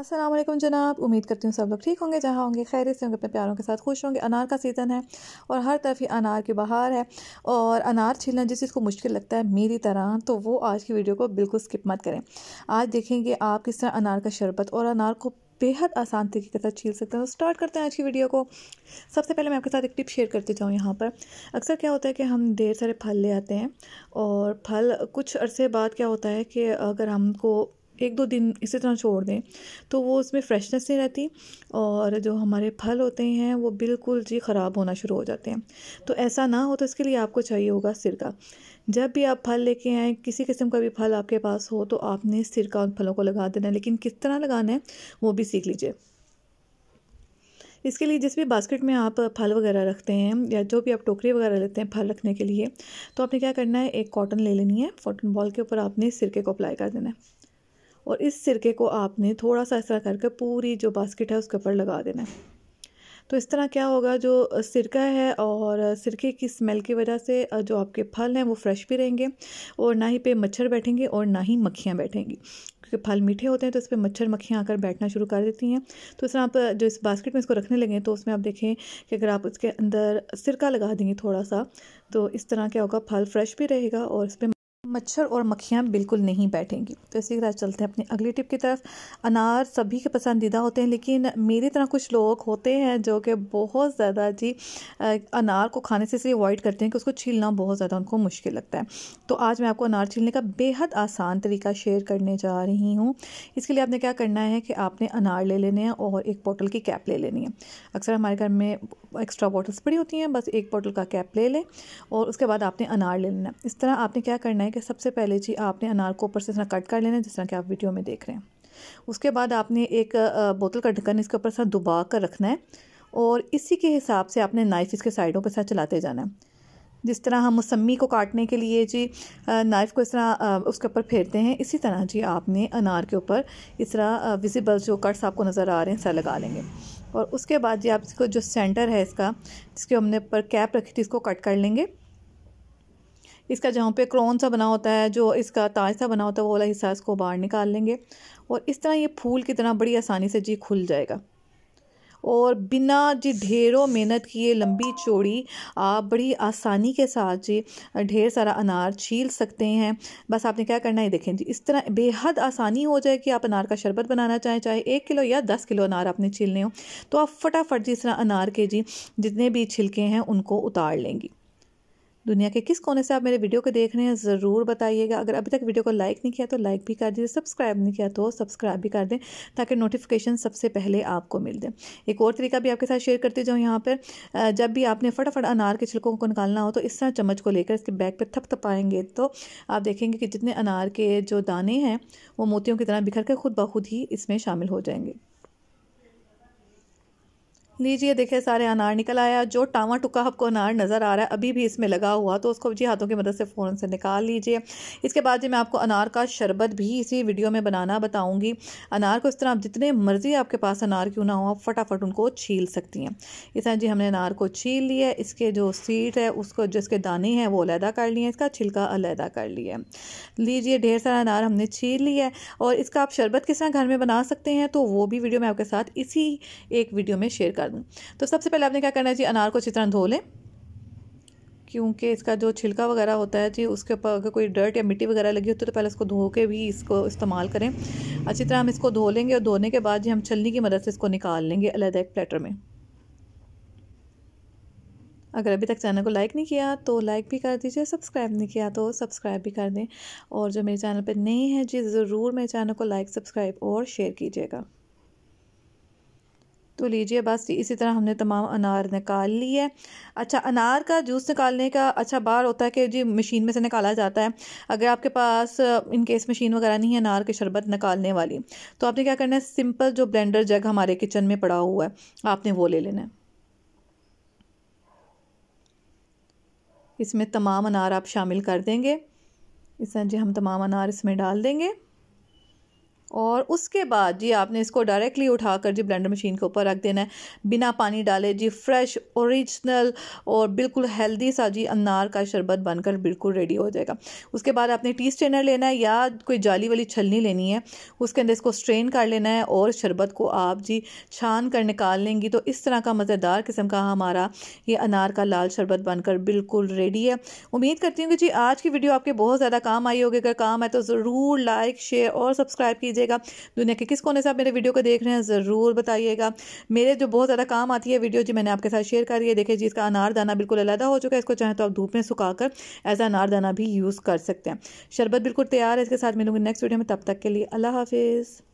असलम जनाब उम्मीद करती हूँ सब लोग ठीक होंगे जहाँ होंगे खैर से होंगे अपने प्यारों के साथ खुश होंगे अनार का सीज़न है और हर तरफ ही अनार की बहार है और अनार छीलना जिस चीज़ को मुश्किल लगता है मेरी तरह तो वो आज की वीडियो को बिल्कुल स्किप मत करें आज देखेंगे आप किस तरह अनार का शरबत और अनार को बेहद आसान तरीके के साथ छील सकते हैं तो स्टार्ट करते हैं आज की वीडियो को सबसे पहले मैं आपके साथ एक टिप शेयर करती जाऊँ यहाँ पर अक्सर क्या होता है कि हम ढेर सारे फल ले आते हैं और फल कुछ अरसे बाद क्या होता है कि अगर हमको एक दो दिन इसी तरह छोड़ दें तो वो उसमें फ्रेशनेस नहीं रहती और जो हमारे फल होते हैं वो बिल्कुल जी ख़राब होना शुरू हो जाते हैं तो ऐसा ना हो तो इसके लिए आपको चाहिए होगा सिरका जब भी आप फल लेके आएँ किसी किस्म का भी फल आपके पास हो तो आपने सिरका उन फलों को लगा देना है लेकिन किस तरह लगाना है वो भी सीख लीजिए इसके लिए जिस भी बास्केट में आप फल वगैरह रखते हैं या जो भी आप टोकरी वगैरह लेते हैं फल रखने के लिए तो आपने क्या करना है एक कॉटन ले लेनी है कॉटन बॉल के ऊपर आपने सिरके को अप्लाई कर देना है और इस सिरके को आपने थोड़ा सा ऐसा करके पूरी जो बास्केट है उसके ऊपर लगा देना है तो इस तरह क्या होगा जो सिरका है और सिरके की स्मेल की वजह से जो आपके फल हैं वो फ्रेश भी रहेंगे और ना ही पे मच्छर बैठेंगे और ना ही मक्खियाँ बैठेंगी क्योंकि फल मीठे होते हैं तो इस पर मच्छर मक्खियाँ आकर बैठना शुरू कर देती हैं तो इस तरह आप जो इस बास्केट में इसको रखने लगे तो उसमें आप देखें कि अगर आप इसके अंदर सिरका लगा देंगे थोड़ा सा तो इस तरह क्या होगा फल फ्रेश भी रहेगा और इस पर मच्छर और मक्खियाँ बिल्कुल नहीं बैठेंगी तो इसी के साथ चलते हैं अपनी अगली टिप की तरफ अनार सभी के पसंदीदा होते हैं लेकिन मेरी तरह कुछ लोग होते हैं जो कि बहुत ज़्यादा जी अनार को खाने से इसलिए अवॉइड करते हैं कि उसको छीलना बहुत ज़्यादा उनको मुश्किल लगता है तो आज मैं आपको अनार छीलने का बेहद आसान तरीका शेयर करने जा रही हूँ इसके लिए आपने क्या करना है कि आपने अनार ले लेने हैं और एक बॉटल की कैप ले लेनी है अक्सर हमारे घर में एक्स्ट्रा बॉटल्स पड़ी होती हैं बस एक बॉटल का कैप ले लें और उसके बाद आपने अनार ले लेना इस तरह आपने क्या करना है हैं कि सबसे पहले जी आपने अनार को ऊपर से इस कट कर लेना है जिस तरह कि आप वीडियो में देख रहे हैं उसके बाद आपने एक बोतल का ढक्कन इसके ऊपर से दुबा कर रखना है और इसी के हिसाब से आपने नाइफ़ इसके साइडों पर साथ चलाते जाना है जिस तरह हम मौसमी को काटने के लिए जी नाइफ़ को इस तरह उसके ऊपर फेरते हैं इसी तरह जी आपने अनार के ऊपर इस तरह विजिबल जो कट्स आपको नज़र आ रहे हैं सर लगा लेंगे और उसके बाद जी आप इसको जो सेंटर है इसका जिसके हमने ऊपर कैप रखी थी इसको कट कर लेंगे इसका जहाँ पे क्रोन सा बना होता है जो इसका ताज सा बना होता है वो वाला हिस्सा इसको बाहर निकाल लेंगे और इस तरह ये फूल की तरह बड़ी आसानी से जी खुल जाएगा और बिना जी ढेरों मेहनत किए लंबी चौड़ी आप बड़ी आसानी के साथ जी ढेर सारा अनार छील सकते हैं बस आपने क्या करना है देखें जी इस तरह बेहद आसानी हो जाए कि आप अनार का शरबत बनाना चाहें चाहे एक किलो या दस किलो अनार आपने छीलने हो तो आप फटाफट जी इस तरह अनार के जी जितने भी छिलके हैं उनको उतार लेंगी दुनिया के किस कोने से आप मेरे वीडियो को देख रहे हैं ज़रूर बताइएगा अगर अभी तक वीडियो को लाइक नहीं किया तो लाइक भी कर दीजिए सब्सक्राइब नहीं किया तो सब्सक्राइब भी कर दें ताकि नोटिफिकेशन सबसे पहले आपको मिल जाए एक और तरीका भी आपके साथ शेयर करते जाऊँ यहाँ पर जब भी आपने फटाफट अनार के छिलकों को निकालना हो तो इस तरह चम्मच को लेकर इसके बैग पर थपथपाएंगे तो आप देखेंगे कि जितने अनार के जो दाने हैं वो मोतियों की तरह बिखर कर खुद ब खुद ही इसमें शामिल हो जाएंगे लीजिए देखिए सारे अनार निकल आया जो टावा टुका आपको अनार नज़र आ रहा है अभी भी इसमें लगा हुआ तो उसको जी हाथों की मदद से फ़ौरन से निकाल लीजिए इसके बाद जी मैं आपको अनार का शरबत भी इसी वीडियो में बनाना बताऊँगी अनार को इस तरह आप जितने मर्ज़ी आपके पास अनार क्यों ना हो आप फटाफट उनको छील सकती हैं इस तरह जी हमने अनार को छील लिया इसके जो सीट है उसको जो इसके दाने हैं वो अलहदा कर लिए इसका छिलका अलहदा कर लिया लीजिए ढेर सारा अनार हमने छील लिया है और इसका आप शरबत किस तरह घर में बना सकते हैं तो वो भी वीडियो मैं आपके साथ इसी एक वीडियो में शेयर कर दूँ तो सबसे पहले आपने क्या करना है जी अनार को अच्छी तरह धो लें क्योंकि इसका जो छिलका वगैरह होता है जी उसके ऊपर अगर कोई डर्ट या मिट्टी वगैरह लगी होती है तो पहले इसको धो के भी इसको इस्तेमाल करें अच्छी तरह हम इसको धो लेंगे और धोने के बाद जी हम छलनी की मदद से इसको निकाल लेंगे अलग एक प्लेटर में अगर अभी तक चैनल को लाइक नहीं किया तो लाइक भी कर दीजिए सब्सक्राइब नहीं किया तो सब्सक्राइब भी कर दें और जो मेरे चैनल पर नए हैं जी ज़रूर मेरे चैनल को लाइक सब्सक्राइब और शेयर कीजिएगा तो लीजिए बस इसी तरह हमने तमाम अनार निकाल है अच्छा अनार का जूस निकालने का अच्छा बार होता है कि जी मशीन में से निकाला जाता है अगर आपके पास इन केस मशीन वगैरह नहीं है अनार के शरबत निकालने वाली तो आपने क्या करना है सिंपल जो ब्लेंडर जग हमारे किचन में पड़ा हुआ है आपने वो ले लेना है इसमें तमाम अनार आप शामिल कर देंगे इस तरह हाँ जी हम तमाम अनार इसमें डाल देंगे और उसके बाद जी आपने इसको डायरेक्टली उठाकर जी ब्लेंडर मशीन के ऊपर रख देना है बिना पानी डाले जी फ्रेश ओरिजिनल और बिल्कुल हेल्दी सा जी अनार का शरबत बनकर बिल्कुल रेडी हो जाएगा उसके बाद आपने टी स्ट्रेनर लेना है या कोई जाली वाली छलनी लेनी है उसके अंदर इसको स्ट्रेन कर लेना है और शरबत को आप जी छान कर निकाल लेंगी तो इस तरह का मज़ेदार किस्म का हमारा ये अनार का लाल शरबत बनकर बिल्कुल रेडी है उम्मीद करती हूँ कि जी आज की वीडियो आपके बहुत ज़्यादा काम आई होगी अगर काम है तो ज़रूर लाइक शेयर और सब्सक्राइब कीजिए दीजिएगा दुनिया के किस कोने से आप मेरे वीडियो को देख रहे हैं ज़रूर बताइएगा मेरे जो बहुत ज़्यादा काम आती है वीडियो जी मैंने आपके साथ शेयर करी है देखिए जी इसका अनारदाना बिल्कुल अलहदा हो चुका है इसको चाहे तो आप धूप में सुखा कर ऐसा अनारदाना भी यूज़ कर सकते हैं शरबत बिल्कुल तैयार है इसके साथ मिलूंगी नेक्स्ट वीडियो में तब तक के लिए अल्लाह हाफिज़